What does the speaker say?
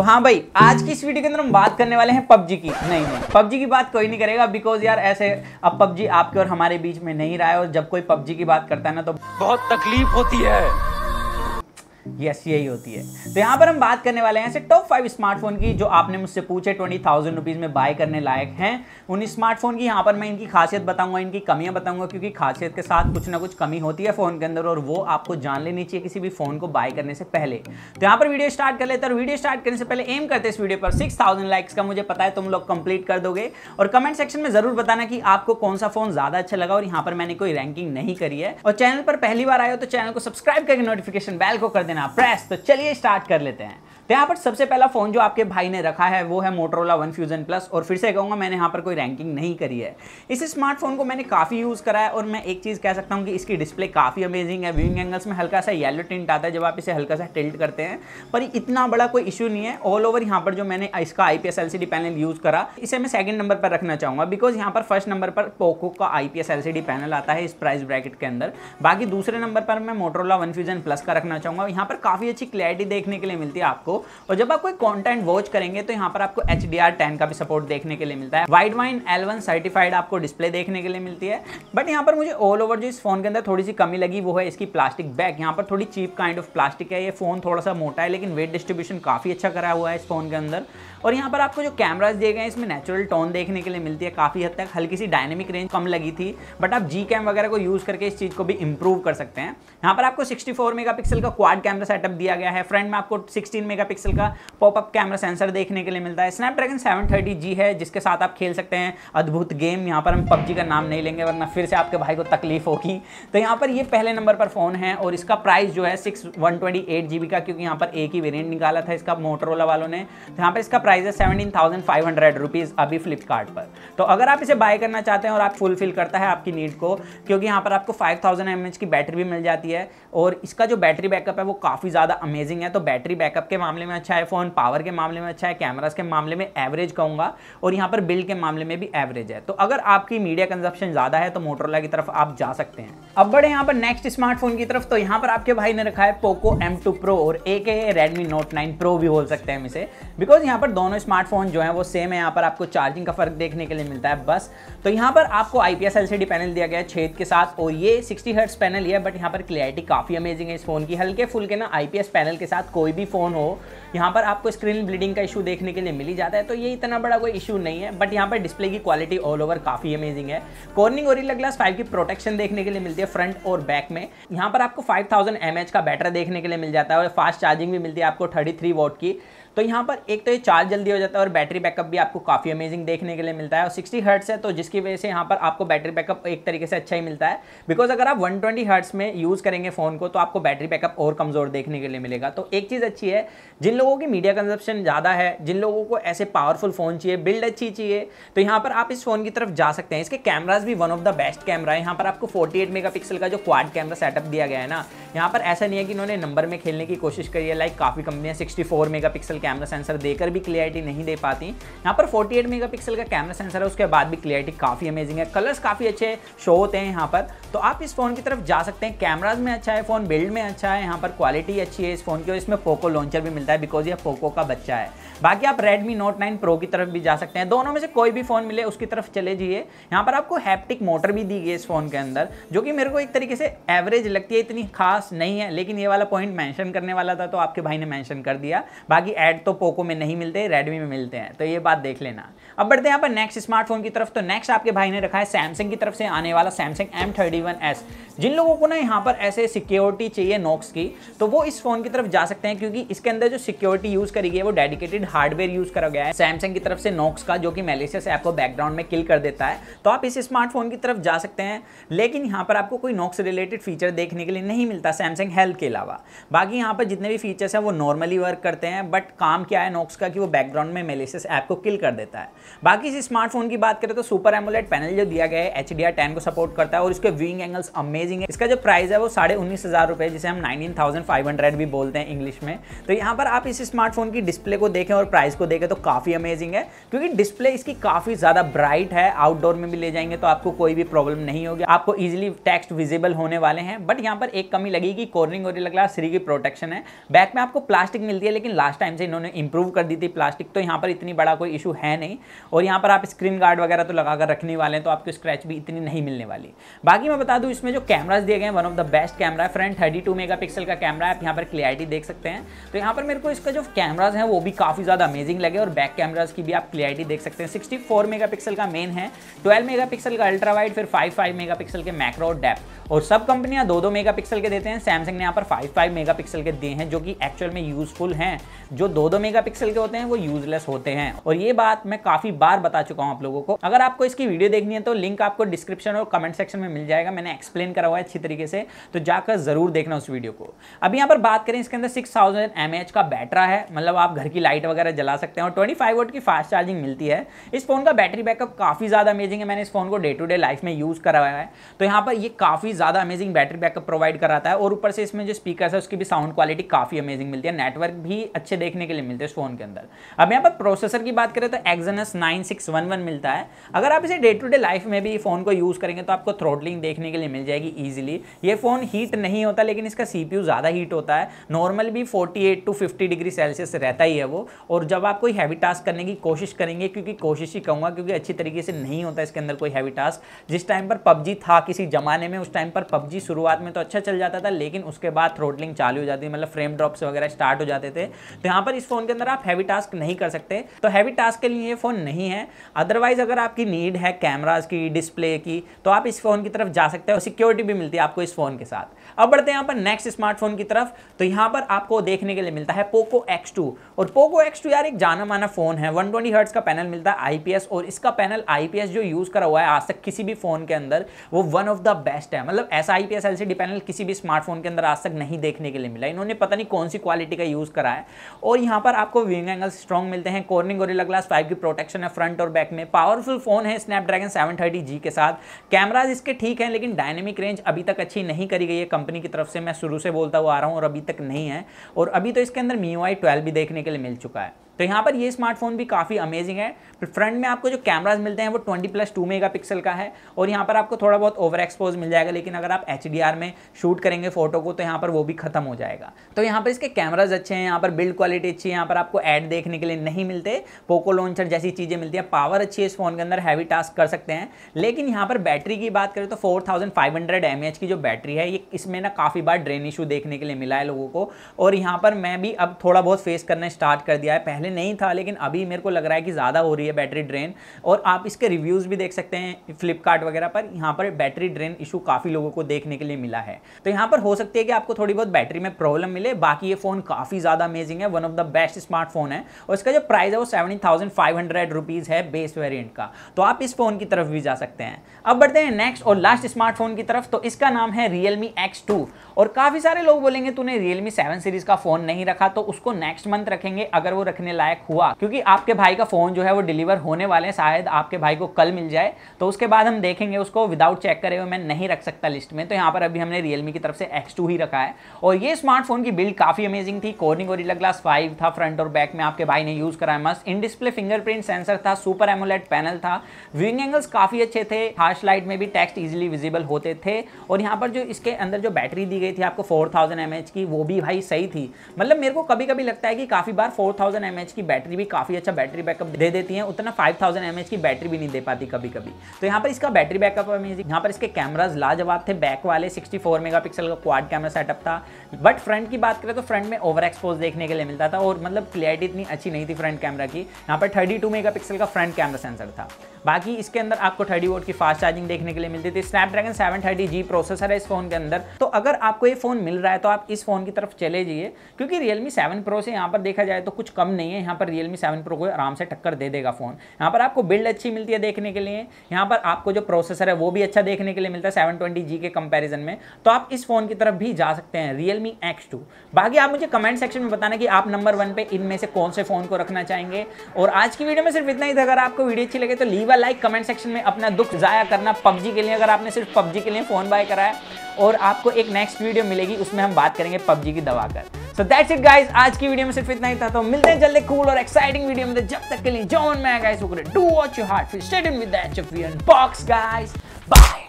तो हाँ भाई आज की इस वीडियो के अंदर हम बात करने वाले हैं पबजी की नहीं नहीं पबजी की बात कोई नहीं करेगा बिकॉज यार ऐसे अब पबजी आपके और हमारे बीच में नहीं रहा है और जब कोई पबजी की बात करता है ना तो बहुत तकलीफ होती है यस यही होती है तो यहां पर हम बात करने वाले हैं ऐसे टॉप फाइव स्मार्टफोन की जो आपने मुझसे पूछे ट्वेंटी थाउजेंड रुपीज़ में बाय करने लायक हैं उन स्मार्टफोन की यहां पर मैं इनकी खासियत बताऊंगा इनकी कमियां बताऊंगा क्योंकि खासियत के साथ कुछ ना कुछ कमी होती है फ़ोन के अंदर और वो आपको जान लेनी चाहिए किसी भी फ़ोन को बाय करने से पहले तो यहां पर वीडियो स्टार्ट कर लेते हैं वीडियो स्टार्ट करने से पहले एम करते इस वीडियो पर सिक्स लाइक्स का मुझे पता है तुम लोग कंप्लीट कर दोगे और कमेंट सेक्शन में ज़रूर बताना कि आपको कौन सा फ़ोन ज़्यादा अच्छा लगा और यहां पर मैंने कोई रैंकिंग नहीं करी है और चैनल पर पहली बार आए हो तो चैनल को सब्सक्राइब करके नोटिफिकेशन बैल को कर देना प्रेस तो चलिए स्टार्ट कर लेते हैं तो यहाँ पर सबसे पहला फ़ोन जो आपके भाई ने रखा है वो है मोटरोला वन फ्यूजन प्लस और फिर से कहूँगा मैंने यहाँ पर कोई रैंकिंग नहीं करी है इस स्मार्टफोन को मैंने काफ़ी यूज़ करा है और मैं एक चीज़ कह सकता हूँ कि इसकी डिस्प्ले काफ़ी अमेजिंग है व्यूइंग एंगल्स में हल्का सा येलो टिंट आता है जब आप इसे हल्का सा टिल्ट करते हैं पर इतना बड़ा कोई इशू नहीं है ऑल ओवर यहाँ पर जो मैंने इसका आई पी पैनल यूज़ करा इसे मैं सेकेंड नंबर पर रखना चाहूँगा बिकॉज यहाँ पर फर्स्ट नंबर पर पोको का आई पी पैनल आता है इस प्राइस ब्रैकेट के अंदर बाकी दूसरे नंबर पर मैं मोटरोला वन फ्यूजन प्लस का रखना चाहूँगा यहाँ पर काफ़ी अच्छी क्लैरिटी देखने के लिए मिलती है आपको और जब आप कोई कॉन्टेंट वॉच करेंगे तो यहाँ पर आपको एच डी आर टेन का भी सपोर्ट देखने के लिए मिलता है Widevine L one certified आपको डिस्प्ले देखने के लिए मिलती है बट यहाँ पर मुझे ऑल ओवर जो इस फोन के अंदर थोड़ी सी कमी लगी वो है इसकी प्लास्टिक बैग यहाँ पर थोड़ी चीप काइंड ऑफ प्लास्टिक है ये फोन थोड़ा सा मोटा है लेकिन वेट डिस्ट्रीब्यूशन काफ़ी अच्छा करा हुआ है इस फोन के अंदर और यहाँ पर आपको जो कैमराज दिए गए हैं इसमें नेचुरल टोन देखने के लिए मिलती है काफ़ी हद तक हल्की सी डायनेमिक रेंज कम लगी थी बट आप जी कैम वगैरह को यूज़ करके इस चीज़ को भी इंप्रूव कर सकते हैं यहाँ पर आपको 64 मेगापिक्सल का क्वाड कैमरा सेटअप दिया गया है फ्रंट में आपको 16 मेगापिक्सल का पॉपअप कैमरा सेंसर देखने के लिए मिलता है स्नैपड्रैगन 730G है जिसके साथ आप खेल सकते हैं अद्भुत गेम यहाँ पर हम पबजी का नाम नहीं लेंगे वरना फिर से आपके भाई को तकलीफ होगी तो यहाँ पर ये पहले नंबर पर फ़ोन है और इसका प्राइस जो है सिक्स का क्योंकि यहाँ पर एक ही वेरियंट निकाला था इसका मोटरोला वालों ने तो यहाँ पर इसका प्राइस है seventeen thousand five hundred rupees अभी फ्लिपकार्ट पर तो अगर आप इसे बाय करना चाहते हैं और आप फुलफिल करता है आपकी नीड को क्योंकि यहाँ पर आपको फाइव थाउजेंड एम एच की बैटरी भी मिल जाती है और इसका जो बैटरी बैकअप है वो काफ़ी ज़्यादा अमेजिंग है तो बैटरी बैकअप के मामले में अच्छा है फ़ोन पावर के मामले में अच्छा है कैमराज के मामले में एवरेज कहूँगा और यहाँ पर बिल के मामले में भी एवरेज है तो अगर आपकी मीडिया कंजप्शन ज़्यादा है तो मोटरला की तरफ आप जा सकते हैं अब बड़े यहाँ पर नेक्स्ट स्मार्टफोन की तरफ तो यहाँ पर आपके भाई ने रखा है पोको एम टू प्रो और एक है रेडमी नोट नाइन प्रो भी बोल सकते हैं हम इसे बिकॉज यहाँ पर दोनों स्मार्टफोन जो है वो सेम है यहाँ पर आपको चार्जिंग का फर्क देखने के लिए मिलता है बस तो यहाँ पर आपको आई पी पैनल दिया गया है छेद के साथ और ये सिक्सटी हर्ट्स पैनल ही है बट यहाँ पर क्लियरिटी काफ़ी अमेजिंग है इस फोन की हल्के फुल्के ना आई पैनल के साथ कोई भी फ़ोन हो यहाँ पर आपको स्क्रीन ब्लीडिंग का इशू देखने के लिए मिली जाता है तो ये इतना बड़ा कोई इशू नहीं है बट यहाँ पर डिस्प्ले की क्वालिटी ऑल ओवर काफ़ी अमेजिंग है कॉर्निंग और ग्लास फाइव की प्रोटेक्शन देखने के लिए मिलती है फ्रंट और बैक में यहाँ पर आपको फाइव थाउजेंड का बैटरी देखने के लिए मिल जाता है और फास्ट चार्जिंग भी मिलती है आपको थर्टी थ्री वोट की तो यहाँ पर एक तो ये चार्ज जल्दी हो जाता है और बैटरी बैकअप भी आपको काफ़ी अमेजिंग देखने के लिए मिलता है और सिक्सटी हर्ट्स है तो जिसकी वजह से यहाँ पर आपको बैटरी बैकअप एक तरीके से अच्छा ही मिलता है बिकॉज अगर आप वन ट्वेंटी हर्ट्स में यूज़ करेंगे फ़ोन को तो आपको बैटरी बैकअप और कमज़ोर देखने के लिए मिलेगा तो एक चीज़ अच्छी है जिन लोगों की मीडिया कंजप्शन ज़्यादा है जिन लोगों को ऐसे पावरफुल फ़ोन चाहिए बिल्ड अच्छी चाहिए तो यहाँ पर आप इस फ़ोन की तरफ जा सकते हैं इसके कैमराज भी one of the best camera है यहाँ पर आपको फोर्टी एट का जो क्वाड कैमरा सेटअप दिया गया है ना यहाँ पर ऐसा नहीं है कि इन्होंने नंबर में खेलने की कोशिश करी है लाइक काफ़ी कंपनियाँ 64 मेगापिक्सल कैमरा सेंसर देकर भी क्लियरिटी नहीं दे पाती यहाँ पर 48 मेगापिक्सल का कैमरा सेंसर है उसके बाद भी क्लियरिटी काफ़ी अमेजिंग है कलर्स काफ़ी अच्छे शो होते हैं यहाँ पर तो आप इस फ़ोन की तरफ जा सकते हैं कैमराज में अच्छा है फ़ोन बिल्ड में अच्छा है यहाँ पर क्वालिटी अच्छी है इस फ़ोन की और इसमें पोको लॉन्चर भी मिलता है बिकॉज यह पोको का बच्चा है बाकी आप रेडमी नोट नाइन प्रो की तरफ भी जा सकते हैं दोनों में से कोई भी फ़ोन मिले उसकी तरफ चले जाइए यहाँ पर आपको हैप्टिक मोटर भी दी गई इस फ़ोन के अंदर जो कि मेरे को एक तरीके से एवरेज लगती है इतनी खास पास नहीं है लेकिन ये वाला पॉइंट मेंशन करने वाला था तो आपके भाई ने मेंशन कर दिया बाकी ऐड तो पोको में नहीं मिलते रेडमी में मिलते हैं तो ये बात देख लेना अब बढ़ते हैं यहाँ पर नेक्स्ट स्मार्टफोन की तरफ तो नेक्स्ट आपके भाई ने रखा है सैमसंग की तरफ से आने वाला सैमसंग एम जिन लोगों को ना यहाँ पर ऐसे सिक्योरिटी चाहिए नोक्स की तो वो इस फोन की तरफ जा सकते हैं क्योंकि इसके अंदर जो सिक्योरिटी यूज़ करी गई है वो डेडिकेटेड हार्डवेयर यूज़ करा गया है सैमसंग की तरफ से नोक्स का जो कि मेलेशियस ऐप को बैकग्राउंड में किल कर देता है तो आप इस स्मार्टफोन की तरफ जा सकते हैं लेकिन यहाँ पर आपको कोई नोक्स रिलेटेड फीचर देखने के लिए नहीं मिलता था सैमसंग हेल्थ के अलावा बाकी यहाँ पर जितने भी फीचर्स हैं वो नॉर्मली वर्क करते हैं बट काम क्या है नोक्स का कि वो बैकग्राउंड में मेलेसिस ऐप को किल कर देता है बाकी इस स्मार्टफोन की बात करें तो सुपर एमोलेट पैनल जो दिया गया है एच डी को सपोर्ट करता है और इसके विंग एंगल्स अमेजिंग है इसका जो प्राइस है वो साढ़े उन्नीस हज़ार रुपये जिसे हम नाइनटीन थाउजेंड फाइव हंड्रेड भी बोलते हैं इंग्लिश में तो यहाँ पर आप इस स्मार्टफोन की डिस्प्ले को देखें और प्राइस को देखें तो काफ़ी अमेजिंग है क्योंकि डिस्प्ले इसकी काफ़ी ज़्यादा ब्राइट है आउटडोर में भी ले जाएंगे तो आपको कोई भी प्रॉब्लम नहीं होगी आपको ईजिली टेक्स्ट विजिबल होने वाले हैं बट यहाँ पर एक कमी लगी कि कॉर्निंग और लग रहा सीरी की प्रोटेक्शन है बैक में आपको प्लास्टिक मिलती है लेकिन लास्ट टाइम से इन्होंने इंप्रूव कर दी थी प्लास्टिक तो यहाँ पर इतनी बड़ा कोई इशू है नहीं और यहाँ पर आप स्क्रीन गार्ड वगैरह तो लगाकर रखने वाले हैं तो आपको स्क्रैच भी इतनी नहीं मिलने वाली बाकी मैं बता दूँ इसमें जो कैमराज दिए गए हैं one of the best camera है फ्रंट थर्टी टू का कैमरा है आप यहाँ पर क्लियरिटी देख सकते हैं तो यहाँ पर मेरे को इसका जो कैमराज है वो भी काफ़ी ज़्यादा अमेजिंग लगे और बैक कैमराज की भी आप क्लियरिटी देख सकते हैं सिक्सटी फोर मेगापिक्सल का मेन है ट्वेल्व मेगा का अल्ट्रा वाइड फिर फाइव फाइव मेगा के मैक्रो डेप और सब कंपनियां दो दो मेगा के देते हैं सकते हैं सैमसंग ने यहाँ पर 5.5 मेगापिक्सल के दिए हैं जो कि एक्चुअल में यूजफुल हैं जो दो दो मेगापिक्सल के होते हैं वो यूजलेस होते हैं और ये बात मैं काफी बार बता चुका हूँ आप लोगों को अगर आपको इसकी वीडियो देखनी है तो लिंक आपको डिस्क्रिप्शन और कमेंट सेक्शन में मिल जाएगा मैंने एक्सप्लेन करा हुआ है अच्छी तरीके से तो जाकर जरूर देखना उस वीडियो को अब यहाँ पर बात करें इसके अंदर सिक्स थाउजेंड का बैटरा है मतलब आप घर की लाइट वगैरह जला सकते हैं और ट्वेंटी फाइव की फास्ट चार्जिंग मिलती है इस फोन का बैटरी बैकअप काफी ज्यादा अमेजिंग है मैंने इस फोन को डे टू डे लाइफ में यूज करा हुआ है तो यहाँ पर ये काफी ज्यादा अमेजिंग बैटरी बैकअप प्रोवाइड कराता है और ऊपर से इसमें जो स्पीकर है उसकी भी साउंड क्वालिटी काफ़ी अमेजिंग मिलती है नेटवर्क भी अच्छे देखने के लिए मिलते हैं फ़ोन के अंदर अब यहाँ पर प्रोसेसर की बात करें तो एक्जनस नाइन मिलता है अगर आप इसे डे टू डे लाइफ में भी फ़ोन को यूज़ करेंगे तो आपको थ्रोडलिंग देखने के लिए मिल जाएगी ईजिली ये फ़ोन हीट नहीं होता लेकिन इसका सी ज़्यादा हीट होता है नॉर्मल भी forty to fifty degree Celsius रहता ही है वो और जब आप कोई हैवी टास्क करने की कोशिश करेंगे क्योंकि कोशिश ही कहूंगा क्योंकि अच्छी तरीके से नहीं होता इसके अंदर कोई हैवी टास्क जिस टाइम पर पबजी था किसी ज़माने में उस टाइम पर पबजी शुरुआत में तो अच्छा चल जाता जाता था लेकिन उसके बाद थ्रोटलिंग चालू हो जाती है मतलब फ्रेम ड्रॉप्स वगैरह स्टार्ट हो जाते थे तो यहाँ पर इस फोन के अंदर आप हैवी टास्क नहीं कर सकते तो हैवी टास्क के लिए ये फ़ोन नहीं है अदरवाइज़ अगर आपकी नीड है कैमराज की डिस्प्ले की तो आप इस फ़ोन की तरफ जा सकते हो सिक्योरिटी भी मिलती है आपको इस फ़ोन के साथ अब बढ़ते हैं यहाँ पर नेक्स्ट स्मार्टफोन की तरफ तो यहाँ पर आपको देखने के लिए मिलता है पोको एक्स और पोको एक्स यार एक जाना माना फ़ोन है वन ट्वेंटी का पैनल मिलता है आई और इसका पैनल आई जो यूज़ करा हुआ है आज तक किसी भी फ़ोन के अंदर वो वन ऑफ द बेस्ट है मतलब ऐसा आईपीएस एलसीडी पैनल किसी भी स्मार्टफोन के अंदर आज तक नहीं देखने के लिए मिला इन्होंने पता नहीं कौन सी क्वालिटी का यूज़ करा है और यहाँ पर आपको विंग एंगल्स स्ट्रॉन्ग मिलते हैं कॉर्निंग और ग्लास फाइव की प्रोटेक्शन है फ्रंट और बैक में पावरफुल फोन है स्नैपड्रैगन सेवन के साथ कैमराज इसके ठीक हैं लेकिन डायनेमिक रेंज अभी तक अच्छी नहीं करी गई है कंपनी की तरफ से मैं शुरू से बोलता हुआ आ रहा हूँ और अभी तक नहीं है और अभी तो इसके अंदर मी ओ भी देखने के लिए मिल चुका है तो यहाँ पर ये स्मार्टफोन भी काफ़ी अमेजिंग है फ्रंट में आपको जो कैमराज मिलते हैं वो ट्वेंटी प्लस टू मेगा का है और यहाँ पर आपको थोड़ा बहुत ओवर एक्सपोज मिल जाएगा लेकिन अगर आप एच में शूट करेंगे फोटो को तो यहाँ पर वो भी खत्म हो जाएगा तो यहाँ पर इसके कैमराज अच्छे हैं यहाँ पर बिल्ड क्वालिटी अच्छी है यहाँ पर आपको एड देखने के लिए नहीं मिलते पोको लॉन्चर जैसी चीज़ें मिलती हैं पावर अच्छी है इस फोन के अंदर हैवी टास्क कर सकते हैं लेकिन यहाँ पर बैटरी की बात करें तो फोर थाउजेंड की जो बैटरी है ये इसमें ना काफ़ी बार ड्रेन इशू देखने के लिए मिला है लोगों को और यहाँ पर मैं भी अब थोड़ा बहुत फेस करना स्टार्ट कर दिया है पहले पहले नहीं था लेकिन अभी मेरे को लग रहा है कि ज़्यादा हो रही है बैटरी ड्रेन और आप इसके रिव्यूज़ भी देख सकते हैं फ्लिपकार्ट वगैरह पर यहाँ पर बैटरी ड्रेन इशू काफ़ी लोगों को देखने के लिए मिला है तो यहाँ पर हो सकती है कि आपको थोड़ी बहुत बैटरी में प्रॉब्लम मिले बाकी ये फ़ोन काफ़ी ज़्यादा अमेजिंग है one of the best smartphone है और इसका जो प्राइस है वो सेवेंटी है बेस वेरियंट का तो आप इस फ़ोन की तरफ भी जा सकते हैं अब बढ़ते हैं नेक्स्ट और लास्ट स्मार्टफोन की तरफ तो इसका नाम है रियलमी एक्स और काफ़ी सारे लोग बोलेंगे तूने रियलमी सेवन सीरीज़ का फ़ोन नहीं रखा तो उसको नेक्स्ट मंथ रखेंगे अगर वो रखने लायक हुआ क्योंकि आपके भाई का फ़ोन जो है वो डिलीवर होने वाले हैं शायद आपके भाई को कल मिल जाए तो उसके बाद हम देखेंगे उसको विदाउट चेक करे हुए मैं नहीं रख सकता लिस्ट में तो यहाँ पर अभी हमने रियलमी की तरफ से एक्स ही रखा है और ये स्मार्टफोन की बिल्ड काफ़ी अमेजिंग थी कोर्निंग और ग्लास फाइव था फ्रंट और बैक में आपके भाई ने यूज़ कराया मस्त इन डिस्प्ले फिंगरप्रिंट सेंसर था सुपर एमोलेट पैनल था व्यूइंग एंगल्स काफ़ी अच्छे थे हार्श लाइट में भी टेक्स्ट इजिली विजिबल होते थे और यहाँ पर जो इसके अंदर जो बैटरी दी गई थी आपको फोर थाउजेंड की वो भी भाई सही थी मतलब मेरे को कभी कभी लगता है कि काफ़ी बार फोर थाउजेंड एमएच की बैटरी भी काफ़ी अच्छा बैटरी बैकअप दे देती है उतना फाइव थाउजेंड की बैटरी भी नहीं दे पाती कभी कभी तो यहाँ पर इसका बैटरी बैकअप यहाँ पर इसके कैमराज लाजवाब थे बैक वाले 64 मेगापिक्सल का क्वाड कैमरा सेटअप था बट फ्रंट की बात करें तो फ्रंट में ओवर एक्सपोज देखने के लिए मिलता था और मतलब क्लियरिटी इतनी अच्छी नहीं थी फ्रंट कैमरा की यहाँ पर थर्टी टू का फ्रंट कैमरा सेंसर था बाकी इसके अंदर आपको थर्टी वोट की फास्ट चार्जिंग देखने के लिए मिलती थी स्नैपड्रैगन थर्टी जी प्रोसेसर है इस फोन के अंदर तो अगर आपको ये फोन मिल रहा है तो आप इस फोन की तरफ चले जाइए क्योंकि रियलमी सेवन प्रो से यहाँ पर देखा जाए तो कुछ कम नहीं नहीं है यहाँ पर रियलमी सेवन प्रो को आराम से टक्कर दे देगा फ़ोन यहाँ पर आपको बिल्ड अच्छी मिलती है देखने के लिए यहाँ पर आपको जो प्रोसेसर है वो भी अच्छा देखने के लिए मिलता है सेवन के कंपेरिजन में तो आप इस फ़ोन की तरफ भी जा सकते हैं रियलमी एक्स बाकी आप मुझे कमेंट सेक्शन में बताना कि आप नंबर वन पे इनमें से कौन से फ़ोन को रखना चाहेंगे और आज की वीडियो में सिर्फ इतना ही था अगर आपको वीडियो अच्छी लगे तो leave a like comment section में अपना दुख ज़ाया करना पबजी के लिए अगर आपने सिर्फ पबजी के लिए फ़ोन बाय कराया और आपको एक नेक्स्ट वीडियो मिलेगी उसमें हम बात करेंगे पबजी की दवा कर सो दैट्स इट गाइस आज की वीडियो में सिर्फ इतना ही था तो मिलते हैं जल्दी कूल और एक्साइटिंग वीडियो में जब तक के लिए जॉन मैं guys do watch your heart फिर state in with box guys bye